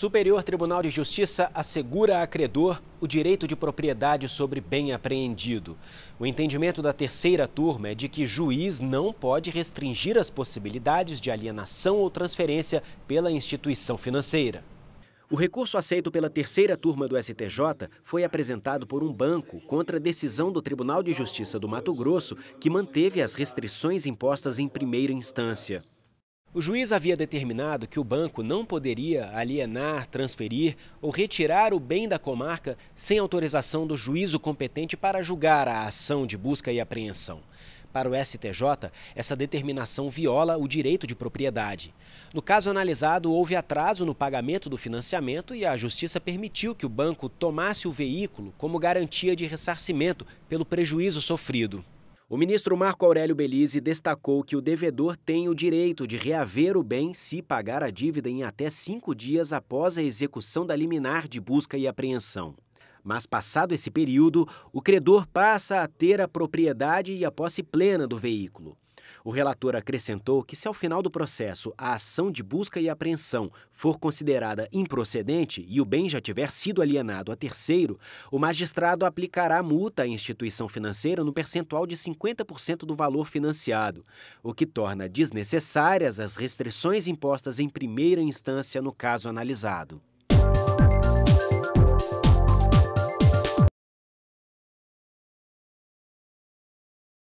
Superior Tribunal de Justiça assegura a credor o direito de propriedade sobre bem apreendido. O entendimento da terceira turma é de que juiz não pode restringir as possibilidades de alienação ou transferência pela instituição financeira. O recurso aceito pela terceira turma do STJ foi apresentado por um banco contra a decisão do Tribunal de Justiça do Mato Grosso, que manteve as restrições impostas em primeira instância. O juiz havia determinado que o banco não poderia alienar, transferir ou retirar o bem da comarca sem autorização do juízo competente para julgar a ação de busca e apreensão. Para o STJ, essa determinação viola o direito de propriedade. No caso analisado, houve atraso no pagamento do financiamento e a Justiça permitiu que o banco tomasse o veículo como garantia de ressarcimento pelo prejuízo sofrido. O ministro Marco Aurélio Belize destacou que o devedor tem o direito de reaver o bem se pagar a dívida em até cinco dias após a execução da liminar de busca e apreensão. Mas, passado esse período, o credor passa a ter a propriedade e a posse plena do veículo. O relator acrescentou que, se ao final do processo a ação de busca e apreensão for considerada improcedente e o bem já tiver sido alienado a terceiro, o magistrado aplicará multa à instituição financeira no percentual de 50% do valor financiado, o que torna desnecessárias as restrições impostas em primeira instância no caso analisado.